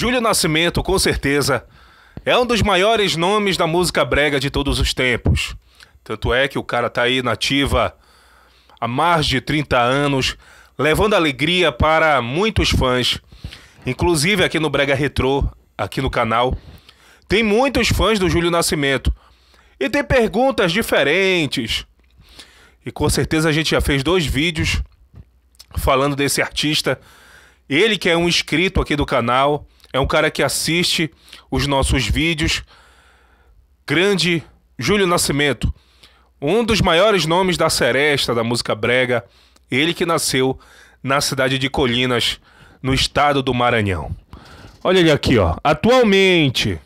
Júlio Nascimento, com certeza, é um dos maiores nomes da música brega de todos os tempos. Tanto é que o cara tá aí nativa há mais de 30 anos, levando alegria para muitos fãs. Inclusive aqui no Brega Retrô, aqui no canal, tem muitos fãs do Júlio Nascimento. E tem perguntas diferentes. E com certeza a gente já fez dois vídeos falando desse artista. Ele que é um inscrito aqui do canal é um cara que assiste os nossos vídeos. Grande Júlio Nascimento, um dos maiores nomes da seresta, da música brega, ele que nasceu na cidade de Colinas, no estado do Maranhão. Olha ele aqui, ó. Atualmente,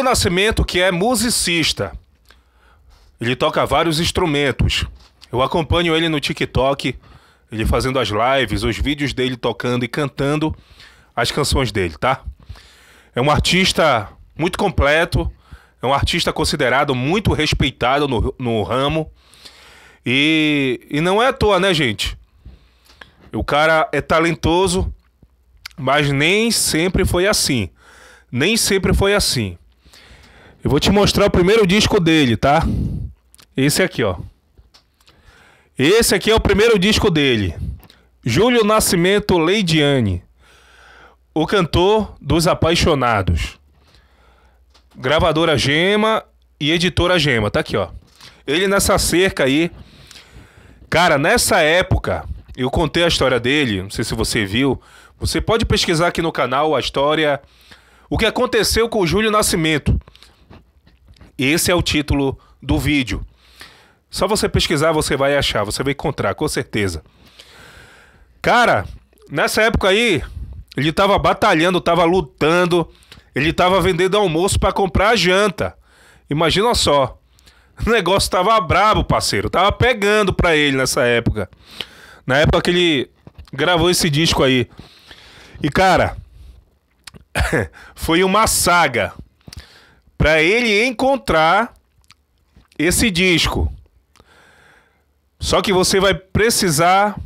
Abílio Nascimento, que é musicista, ele toca vários instrumentos. Eu acompanho ele no TikTok, ele fazendo as lives, os vídeos dele tocando e cantando as canções dele, tá? É um artista muito completo, é um artista considerado muito respeitado no, no ramo. E, e não é à toa, né, gente? O cara é talentoso, mas nem sempre foi assim. Nem sempre foi assim. Eu vou te mostrar o primeiro disco dele, tá? Esse aqui, ó. Esse aqui é o primeiro disco dele. Júlio Nascimento Leidiane. O cantor dos apaixonados. Gravadora Gema e editora Gema, tá aqui, ó. Ele nessa cerca aí. Cara, nessa época, eu contei a história dele, não sei se você viu. Você pode pesquisar aqui no canal a história. O que aconteceu com o Júlio Nascimento. Esse é o título do vídeo. Só você pesquisar, você vai achar, você vai encontrar, com certeza. Cara, nessa época aí, ele tava batalhando, tava lutando, ele tava vendendo almoço para comprar a janta. Imagina só. O negócio tava brabo, parceiro. Tava pegando pra ele nessa época. Na época que ele gravou esse disco aí. E cara, foi uma saga para ele encontrar esse disco. Só que você vai precisar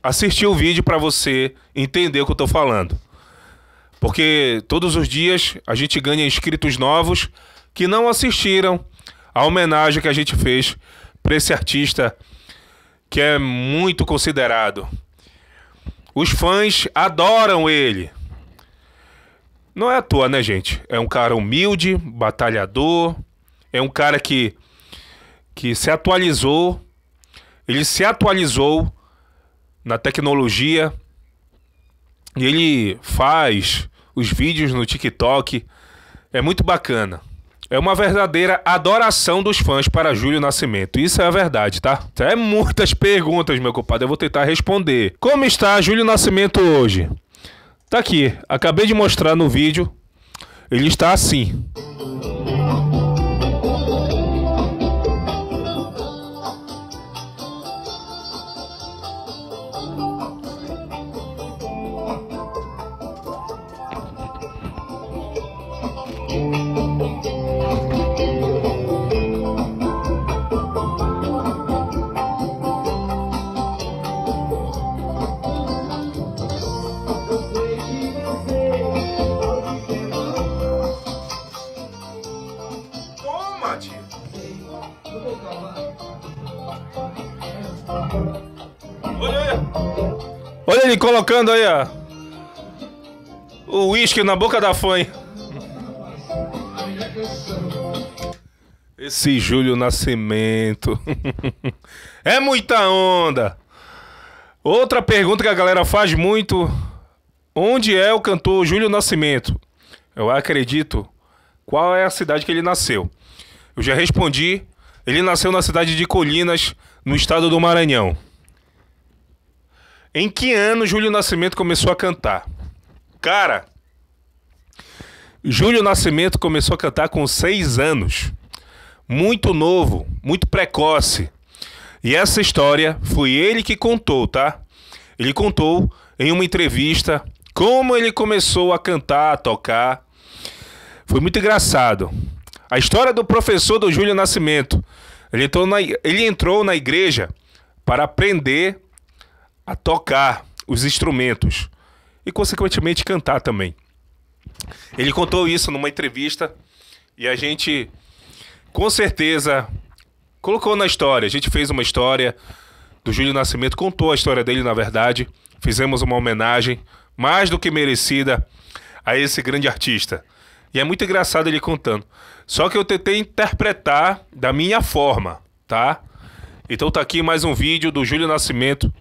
assistir o vídeo para você entender o que eu estou falando. Porque todos os dias a gente ganha inscritos novos que não assistiram a homenagem que a gente fez para esse artista que é muito considerado. Os fãs adoram ele. Não é à toa, né, gente? É um cara humilde, batalhador, é um cara que, que se atualizou, ele se atualizou na tecnologia, e ele faz os vídeos no TikTok, é muito bacana. É uma verdadeira adoração dos fãs para Júlio Nascimento. Isso é a verdade, tá? É muitas perguntas, meu compadre. Eu vou tentar responder. Como está Júlio Nascimento hoje? Tá aqui, acabei de mostrar no vídeo. Ele está assim. Olha ele colocando aí, ó. O uísque na boca da fã. Esse Júlio Nascimento. é muita onda. Outra pergunta que a galera faz muito: onde é o cantor Júlio Nascimento? Eu acredito. Qual é a cidade que ele nasceu? Eu já respondi. Ele nasceu na cidade de Colinas, no estado do Maranhão. Em que ano Júlio Nascimento começou a cantar? Cara, Júlio Nascimento começou a cantar com seis anos. Muito novo, muito precoce. E essa história foi ele que contou, tá? Ele contou em uma entrevista como ele começou a cantar, a tocar. Foi muito engraçado. A história do professor do Júlio Nascimento. Ele entrou na, ele entrou na igreja para aprender a tocar os instrumentos e, consequentemente, cantar também. Ele contou isso numa entrevista e a gente, com certeza, colocou na história. A gente fez uma história do Júlio Nascimento, contou a história dele, na verdade. Fizemos uma homenagem mais do que merecida a esse grande artista. E é muito engraçado ele contando. Só que eu tentei interpretar da minha forma, tá? Então tá aqui mais um vídeo do Júlio Nascimento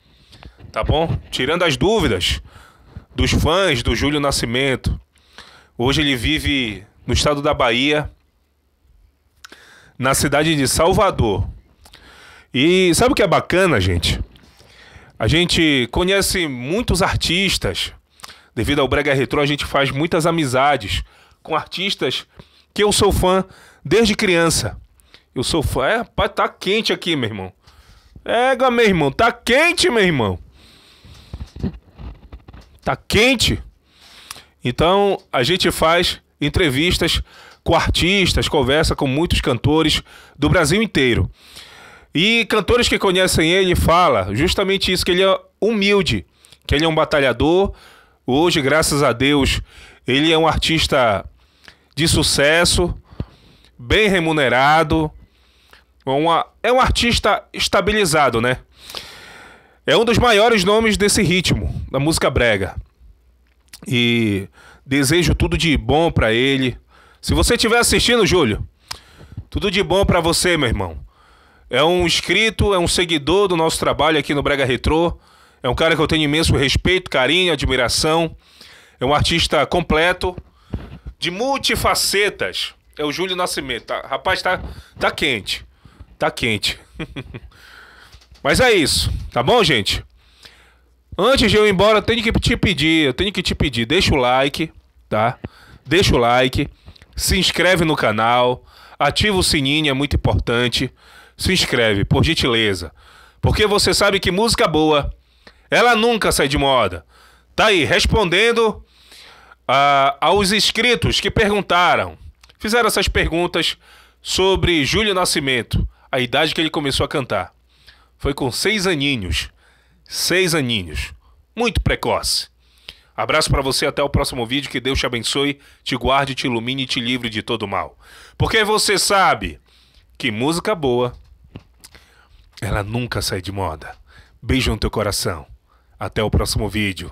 tá bom? Tirando as dúvidas dos fãs do Júlio Nascimento. Hoje ele vive no estado da Bahia, na cidade de Salvador. E sabe o que é bacana, gente? A gente conhece muitos artistas. Devido ao Brega Retro, a gente faz muitas amizades com artistas que eu sou fã desde criança. Eu sou fã. É, tá quente aqui, meu irmão. É, meu irmão, tá quente, meu irmão tá quente. Então a gente faz entrevistas com artistas, conversa com muitos cantores do Brasil inteiro. E cantores que conhecem ele fala justamente isso que ele é humilde, que ele é um batalhador. Hoje, graças a Deus, ele é um artista de sucesso, bem remunerado, uma, é um artista estabilizado, né? É um dos maiores nomes desse ritmo, da música brega. E desejo tudo de bom para ele. Se você estiver assistindo, Júlio, tudo de bom para você, meu irmão. É um inscrito, é um seguidor do nosso trabalho aqui no Brega Retrô. É um cara que eu tenho imenso respeito, carinho, admiração. É um artista completo, de multifacetas. É o Júlio Nascimento. Tá, rapaz, tá, tá quente. Tá quente. Mas é isso, tá bom, gente? Antes de eu ir embora, eu tenho que te pedir, eu tenho que te pedir, deixa o like, tá? Deixa o like, se inscreve no canal, ativa o sininho, é muito importante. Se inscreve, por gentileza. Porque você sabe que música boa, ela nunca sai de moda. Tá aí, respondendo a, ah, aos inscritos que perguntaram, fizeram essas perguntas sobre Júlio Nascimento, a idade que ele começou a cantar. Foi com seis aninhos. Seis aninhos. Muito precoce. Abraço para você até o próximo vídeo. Que Deus te abençoe, te guarde, te ilumine e te livre de todo mal. Porque você sabe que música boa, ela nunca sai de moda. Beijo no teu coração. Até o próximo vídeo.